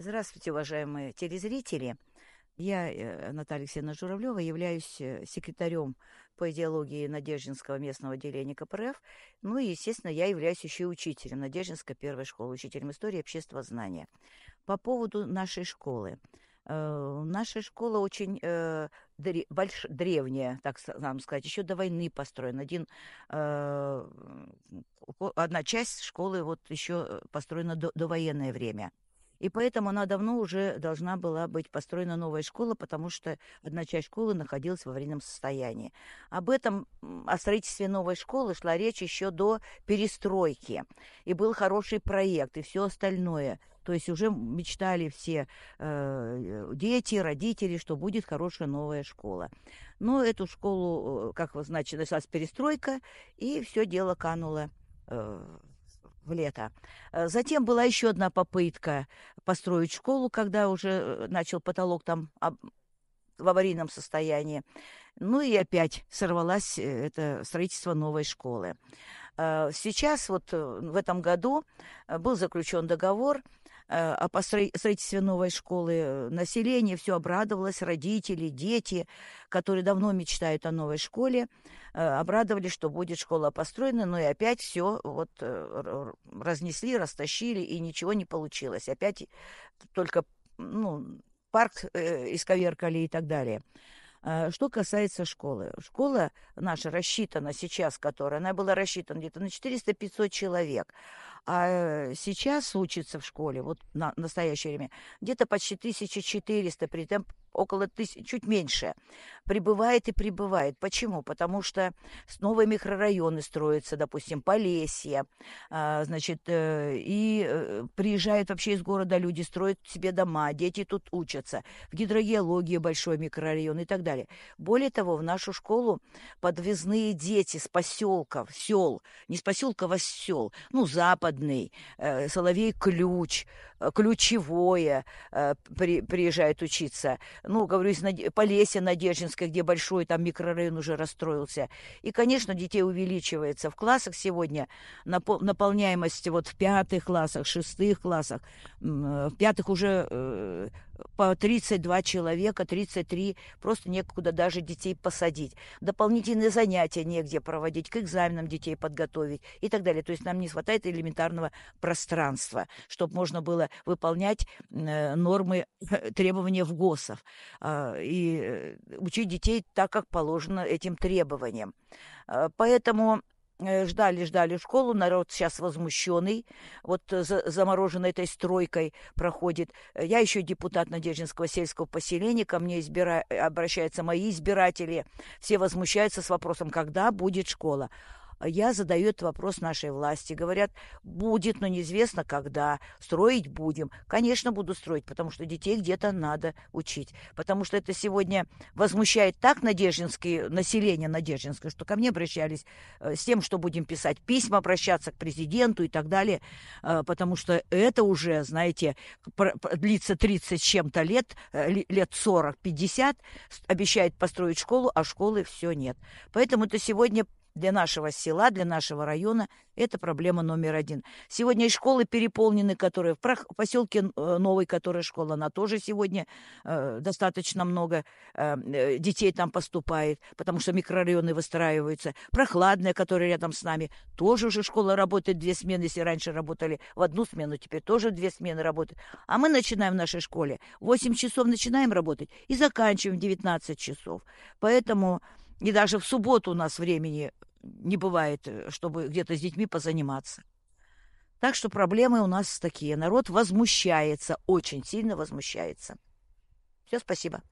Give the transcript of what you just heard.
Здравствуйте, уважаемые телезрители. Я, э, Наталья Алексеевна Журавлева, являюсь э, секретарем по идеологии Надеждинского местного отделения КПРФ. Ну и, естественно, я являюсь еще и учителем Надеждинской первой школы, учителем истории и общества знания. По поводу нашей школы. Э, наша школа очень э, древняя, так нам сказать, еще до войны построена. Один, э, одна часть школы вот еще построена до, до военное время. И поэтому она давно уже должна была быть построена новая школа, потому что одна часть школы находилась в аварийном состоянии. Об этом, о строительстве новой школы шла речь еще до перестройки. И был хороший проект, и все остальное. То есть уже мечтали все э, э, дети, родители, что будет хорошая новая школа. Но эту школу, э, как вы знаете, началась перестройка, и все дело кануло э, в лето. Э, затем была еще одна попытка построить школу, когда уже э, начал потолок там в аварийном состоянии. Ну и опять сорвалось э, это строительство новой школы. Сейчас вот в этом году был заключен договор Э, о строительстве новой школы. Э, население все обрадовалось, родители, дети, которые давно мечтают о новой школе, э, обрадовались, что будет школа построена, но и опять все вот разнесли, растащили, и ничего не получилось. Опять только ну, парк э, исковеркали и так далее. Э, что касается школы. Школа наша рассчитана сейчас, которая, она была рассчитана где-то на 400-500 человек. А э, сейчас учится в школе, вот на настоящее время, где-то почти 1400, при, около тысяч, чуть меньше, прибывает и прибывает. Почему? Потому что новые микрорайоны строятся, допустим, Полесье, а, значит, э, и э, приезжают вообще из города люди, строят себе дома, дети тут учатся, в гидрогеологии большой микрорайон и так далее. Более того, в нашу школу подвезные дети с поселков, сел, не с поселков, а с сел, ну, западный, э, Соловей-Ключ, Ключевое приезжают учиться, ну, говорю, из Над... Полесья Надеждинской, где большой там микрорайон уже расстроился. И, конечно, детей увеличивается. В классах сегодня наполняемость вот в пятых классах, шестых классах, э, в пятых уже э, по 32 человека, 33, просто некуда даже детей посадить. Дополнительные занятия негде проводить, к экзаменам детей подготовить и так далее. То есть нам не хватает элементарного пространства, чтобы можно было выполнять э, нормы, э, требования в ГОСов а, и э, учить детей так, как положено этим требованиям. Поэтому Э, ждали, ждали школу, народ сейчас возмущенный, вот э, за, замороженной этой стройкой проходит. Я еще депутат Надеждинского сельского поселения, ко мне избира... Э, обращаются мои избиратели, все возмущаются с вопросом, когда будет школа я задаю этот вопрос нашей власти. Говорят, будет, но неизвестно когда. Строить будем. Конечно, буду строить, потому что детей где-то надо учить. Потому что это сегодня возмущает так Надежинское население Надежинское, что ко мне обращались э, с тем, что будем писать письма, обращаться к президенту и так далее. Э, потому что это уже, знаете, длится 30 с чем-то лет, э, лет 40-50, обещает построить школу, а школы все нет. Поэтому это сегодня для нашего села, для нашего района это проблема номер один. Сегодня и школы переполнены, которые в поселке э, Новой, которая школа, она тоже сегодня э, достаточно много э, э, детей там поступает, потому что микрорайоны выстраиваются. Прохладная, которая рядом с нами, тоже уже школа работает две смены, если раньше работали в одну смену, теперь тоже две смены работают. А мы начинаем в нашей школе 8 часов начинаем работать и заканчиваем в 19 часов. Поэтому и даже в субботу у нас времени не бывает, э, чтобы где-то с детьми позаниматься. Так что проблемы у нас такие. Народ возмущается, очень сильно возмущается. Все, спасибо.